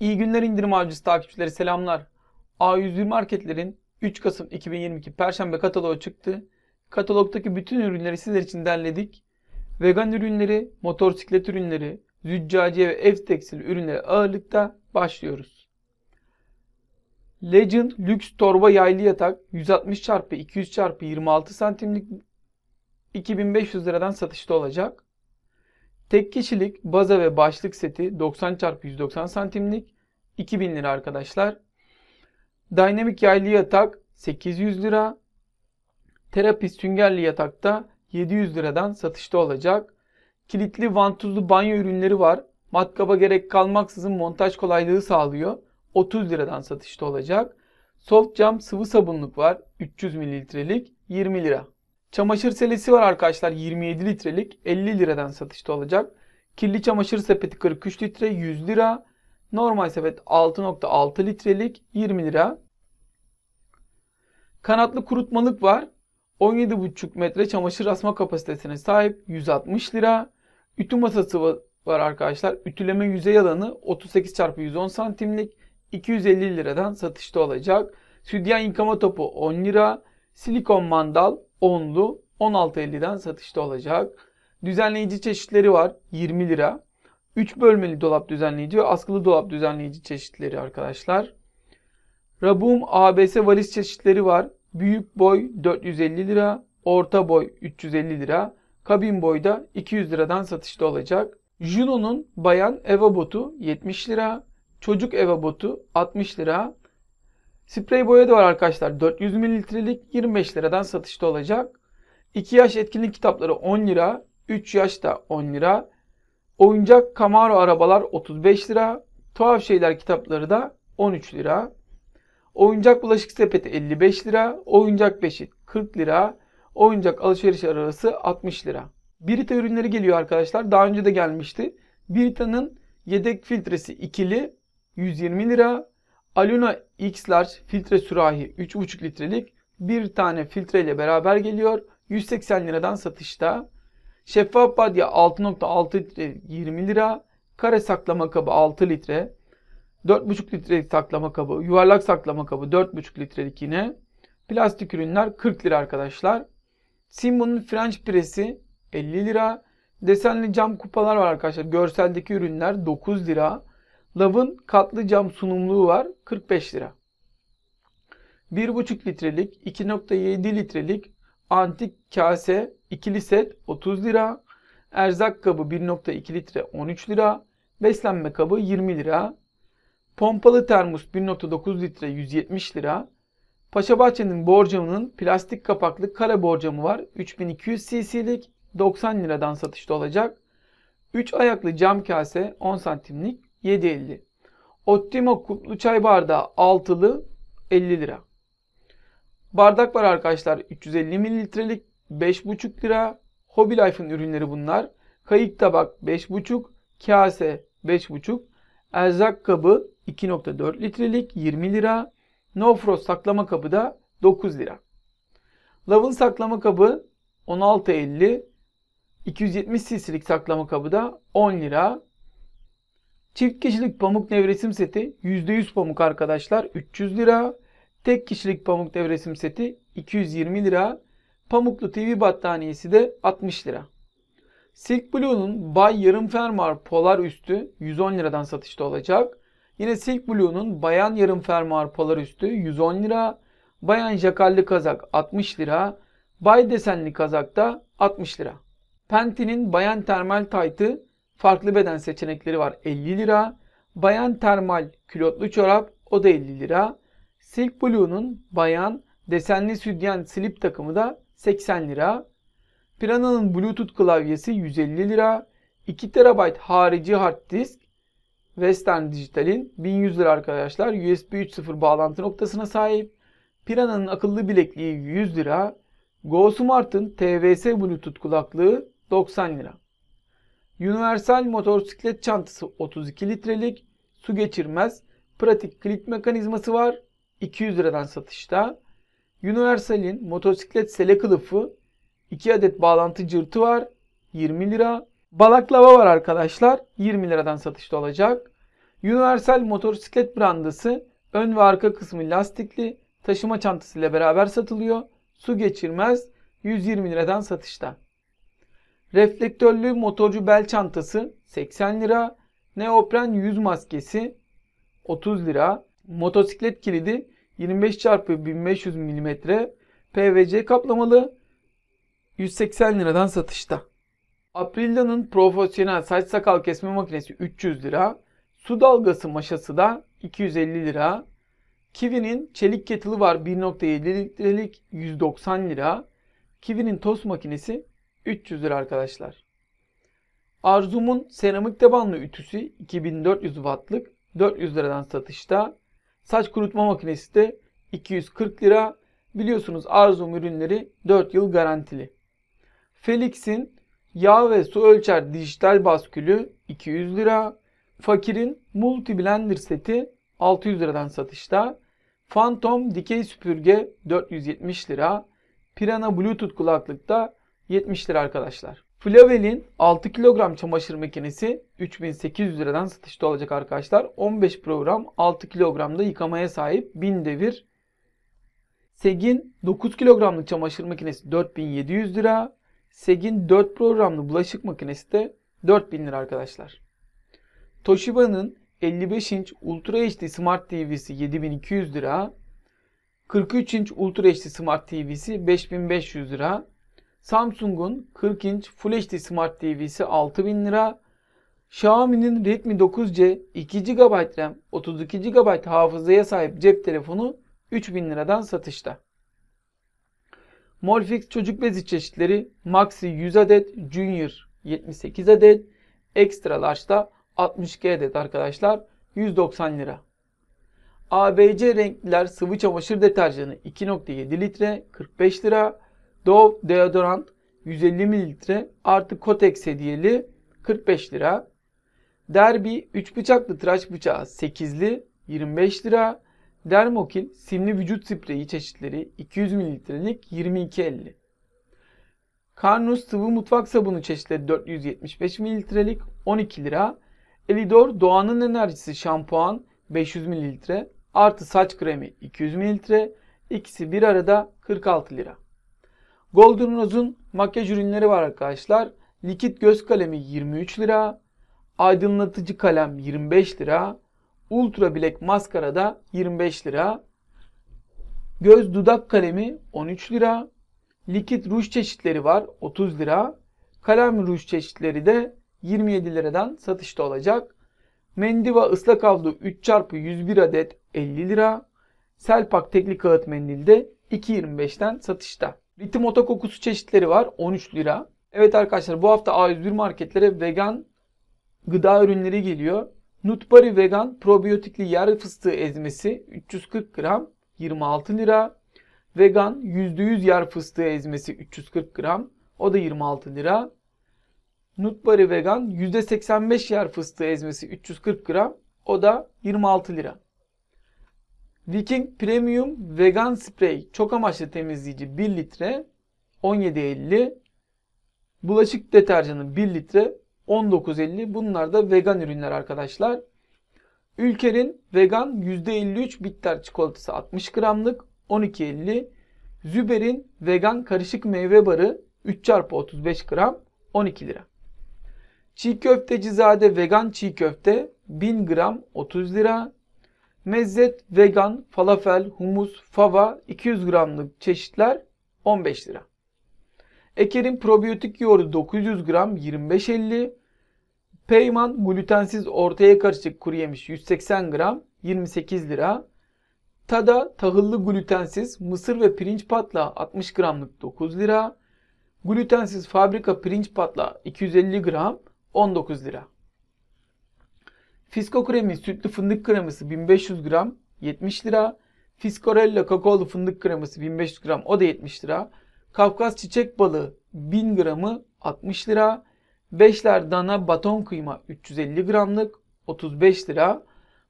İyi günler indirim avcısı takipçileri selamlar. A120 marketlerin 3 Kasım 2022 Perşembe kataloğu çıktı. Katalogdaki bütün ürünleri sizler için derledik. Vegan ürünleri, motosiklet ürünleri, züccaciye ve ev tekstil ürünleri ağırlıkta başlıyoruz. Legend lüks torba yaylı yatak 160 x 200 x 26 cm'lik 2500 liradan satışta olacak. Tek kişilik baza ve başlık seti 90 x 190 santimlik 2000 lira arkadaşlar. Dynamic yaylı yatak 800 lira. Terapi süngerli yatakta 700 liradan satışta olacak. Kilitli vantuzlu banyo ürünleri var. Matkaba gerek kalmaksızın montaj kolaylığı sağlıyor. 30 liradan satışta olacak. Soft cam sıvı sabunluk var. 300 mililitrelik 20 lira. Çamaşır selesi var arkadaşlar 27 litrelik 50 liradan satışta olacak. Kirli çamaşır sepeti 43 litre 100 lira. Normal sepet 6.6 litrelik 20 lira. Kanatlı kurutmalık var. 17,5 metre çamaşır asma kapasitesine sahip 160 lira. Ütü masası var arkadaşlar. Ütüleme yüzey alanı 38 çarpı 110 santimlik 250 liradan satışta olacak. Südyen yıkama topu 10 lira. Silikon mandal 10'lu 16.50'den satışta olacak. Düzenleyici çeşitleri var 20 lira. 3 bölmeli dolap düzenleyici ve askılı dolap düzenleyici çeşitleri arkadaşlar. Rabum ABS valiz çeşitleri var. Büyük boy 450 lira, orta boy 350 lira, kabin boyda 200 liradan satışta olacak. Juno'nun bayan eva botu 70 lira, çocuk eva botu 60 lira, Sprey boya da var arkadaşlar. 400 mililitrelik 25 liradan satışta olacak. 2 yaş etkinlik kitapları 10 lira. 3 yaş da 10 lira. Oyuncak Camaro arabalar 35 lira. Tuhaf şeyler kitapları da 13 lira. Oyuncak bulaşık sepeti 55 lira. Oyuncak beşik 40 lira. Oyuncak alışveriş arası 60 lira. Birita ürünleri geliyor arkadaşlar. Daha önce de gelmişti. Birita'nın yedek filtresi ikili 120 lira. Aluna Large filtre sürahi 3,5 litrelik bir tane filtre ile beraber geliyor. 180 liradan satışta. Şeffaf badya 6.6 litre 20 lira. Kare saklama kabı 6 litre. 4,5 litrelik saklama kabı, yuvarlak saklama kabı 4,5 litrelik yine. Plastik ürünler 40 lira arkadaşlar. Simbo'nun French presi 50 lira. Desenli cam kupalar var arkadaşlar. Görseldeki ürünler 9 lira. Lavın katlı cam sunumluğu var 45 lira. 1,5 litrelik, 2,7 litrelik antik kase ikili set 30 lira. Erzak kabı 1,2 litre 13 lira. Beslenme kabı 20 lira. Pompalı termos 1,9 litre 170 lira. Paşabahçe'nin borcamının plastik kapaklı kare borcamı var. 3200 cc'lik 90 liradan satışta olacak. 3 ayaklı cam kase 10 santimlik 7.50. Optimo kuplu çay bardağı altılı 50 lira. Bardak var arkadaşlar 350 mililitrelik 5,5 lira. Hobby Life'ın ürünleri bunlar. Kayık tabak 5,5, kase 5,5, erzak kabı 2,4 litrelik 20 lira. No Frost saklama kabı da 9 lira. Lavın saklama kabı 16.50, 270 cc'lik saklama kabı da 10 lira. Çift kişilik pamuk nevresim seti %100 pamuk arkadaşlar 300 lira. Tek kişilik pamuk nevresim seti 220 lira. Pamuklu TV battaniyesi de 60 lira. Silk Blue'nun Bay Yarım Fermuar Polar Üstü 110 liradan satışta olacak. Yine Silk Blue'nun Bayan Yarım Fermuar Polar Üstü 110 lira. Bayan Jakalli Kazak 60 lira. Bay Desenli Kazak da 60 lira. Penti'nin Bayan Termal Taytı farklı beden seçenekleri var 50 lira. Bayan termal külotlu çorap o da 50 lira. Silk Blue'nun bayan desenli sütyen slip takımı da 80 lira. Piranha'nın Bluetooth klavyesi 150 lira. 2 TB harici hard disk Western Digital'in 1100 lira arkadaşlar. USB 3.0 bağlantı noktasına sahip. Piranha'nın akıllı bilekliği 100 lira. GoSmart'ın TVS Bluetooth kulaklığı 90 lira. Universal motosiklet çantası 32 litrelik, su geçirmez, pratik kilit mekanizması var. 200 liradan satışta. Universal'in motosiklet sele kılıfı 2 adet bağlantı cırtı var. 20 lira. Balaklava var arkadaşlar. 20 liradan satışta olacak. Universal motosiklet brandası ön ve arka kısmı lastikli taşıma çantası ile beraber satılıyor. Su geçirmez. 120 liradan satışta reflektörlü motorcu bel çantası 80 lira, neopren yüz maskesi 30 lira, motosiklet kilidi 25 x 1500 mm PVC kaplamalı 180 liradan satışta. Aprilia'nın profesyonel saç sakal kesme makinesi 300 lira, su dalgası maşası da 250 lira, Kiwi'nin çelik kettle'ı var 1.7 litrelik 190 lira, Kiwi'nin tost makinesi 300 lira arkadaşlar. Arzum'un seramik tabanlı ütüsü 2400 wattlık 400 liradan satışta. Saç kurutma makinesi de 240 lira. Biliyorsunuz Arzum ürünleri 4 yıl garantili. Felix'in yağ ve su ölçer dijital baskülü 200 lira. Fakir'in multi blender seti 600 liradan satışta. Phantom dikey süpürge 470 lira. Pirana Bluetooth kulaklıkta 70 lira arkadaşlar. Flavel'in 6 kilogram çamaşır makinesi 3800 liradan satışta olacak arkadaşlar. 15 program 6 kilogramda yıkamaya sahip 1000 devir. Segin 9 kilogramlık çamaşır makinesi 4700 lira. Segin 4 programlı bulaşık makinesi de 4000 lira arkadaşlar. Toshiba'nın 55 inç Ultra HD Smart TV'si 7200 lira. 43 inç Ultra HD Smart TV'si 5500 lira. Samsung'un 40 inç Full HD Smart TV'si 6000 lira. Xiaomi'nin Redmi 9C 2 GB RAM 32 GB hafızaya sahip cep telefonu 3000 liradan satışta. Molfix çocuk bezi çeşitleri Maxi 100 adet, Junior 78 adet, Extra Large'da 62 adet arkadaşlar 190 lira. ABC renkliler sıvı çamaşır deterjanı 2.7 litre 45 lira. Dove deodorant 150 ml artı Kotex hediyeli 45 lira. Derby 3 bıçaklı tıraş bıçağı 8'li 25 lira. Dermokil simli vücut spreyi çeşitleri 200 mililitrelik 22.50. Carnus sıvı mutfak sabunu çeşitleri 475 mililitrelik 12 lira. Elidor doğanın enerjisi şampuan 500 mililitre artı saç kremi 200 mililitre ikisi bir arada 46 lira. Golden Rose'un makyaj ürünleri var arkadaşlar. Likit göz kalemi 23 lira. Aydınlatıcı kalem 25 lira. Ultra Black maskara da 25 lira. Göz dudak kalemi 13 lira. Likit ruj çeşitleri var 30 lira. Kalem ruj çeşitleri de 27 liradan satışta olacak. Mendiva ıslak havlu 3x101 adet 50 lira. Selpak tekli kağıt mendil de 2.25'ten satışta. Ritim ota kokusu çeşitleri var. 13 lira. Evet arkadaşlar bu hafta A101 marketlere vegan gıda ürünleri geliyor. Nutbari vegan probiyotikli yarı fıstığı ezmesi 340 gram 26 lira. Vegan %100 yer fıstığı ezmesi 340 gram o da 26 lira. Nutbari vegan %85 yer fıstığı ezmesi 340 gram o da 26 lira. Viking Premium Vegan Spray çok amaçlı temizleyici 1 litre 17.50. Bulaşık deterjanı 1 litre 19.50. Bunlar da vegan ürünler arkadaşlar. Ülker'in vegan %53 bitter çikolatası 60 gramlık 12.50. Züber'in vegan karışık meyve barı 3 çarpı 35 gram 12 lira. Çiğ köfte cizade vegan çiğ köfte 1000 gram 30 lira. Mezzet, vegan, falafel, humus, fava 200 gramlık çeşitler 15 lira. Eker'in probiyotik yoğurdu 900 gram 25.50. Peyman glutensiz ortaya karışık kuru yemiş 180 gram 28 lira. Tada tahıllı glutensiz mısır ve pirinç patla 60 gramlık 9 lira. Glutensiz fabrika pirinç patla 250 gram 19 lira. Fisko kremi sütlü fındık kreması 1500 gram 70 lira. Fiskorella kakaolu fındık kreması 1500 gram o da 70 lira. Kafkas çiçek balığı 1000 gramı 60 lira. Beşler dana baton kıyma 350 gramlık 35 lira.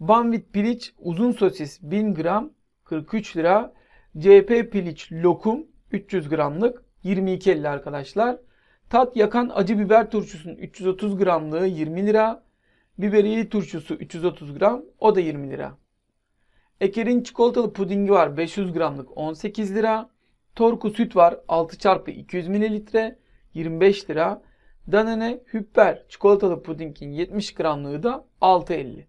Banvit piliç uzun sosis 1000 gram 43 lira. CP piliç lokum 300 gramlık 22.50 arkadaşlar. Tat yakan acı biber turşusunun 330 gramlığı 20 lira. Biberiye turşusu 330 gram o da 20 lira. Eker'in çikolatalı pudingi var 500 gramlık 18 lira. Torku süt var 6 çarpı 200 mililitre 25 lira. Danone Hüpper çikolatalı pudingin 70 gramlığı da 6.50.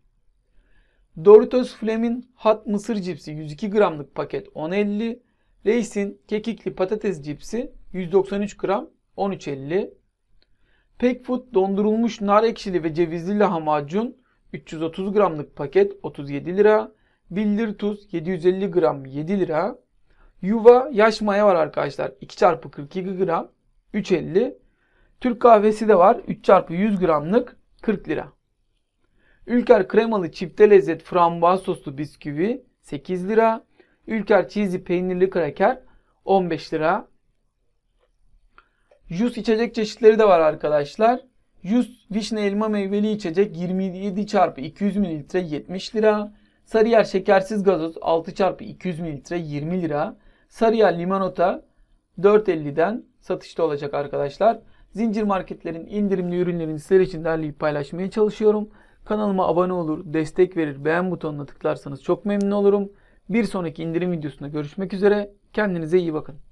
Doritos Flamin Hot Mısır Cipsi 102 gramlık paket 10.50. Reis'in kekikli patates cipsi 193 gram 13.50. Packfood dondurulmuş nar ekşili ve cevizli lahmacun 330 gramlık paket 37 lira. Bildir tuz 750 gram 7 lira. Yuva yaş maya var arkadaşlar 2 çarpı 42 gram 3.50. Türk kahvesi de var 3 çarpı 100 gramlık 40 lira. Ülker kremalı çifte lezzet frambuaz soslu bisküvi 8 lira. Ülker cheesy peynirli kraker 15 lira. Jus içecek çeşitleri de var arkadaşlar. Jus vişne elma meyveli içecek 27 çarpı 200 mililitre 70 lira. Sarıyer şekersiz gazoz 6 çarpı 200 mililitre 20 lira. Sarıyer limonata 4.50'den satışta olacak arkadaşlar. Zincir marketlerin indirimli ürünlerini sizler için derleyip paylaşmaya çalışıyorum. Kanalıma abone olur, destek verir, beğen butonuna tıklarsanız çok memnun olurum. Bir sonraki indirim videosunda görüşmek üzere. Kendinize iyi bakın.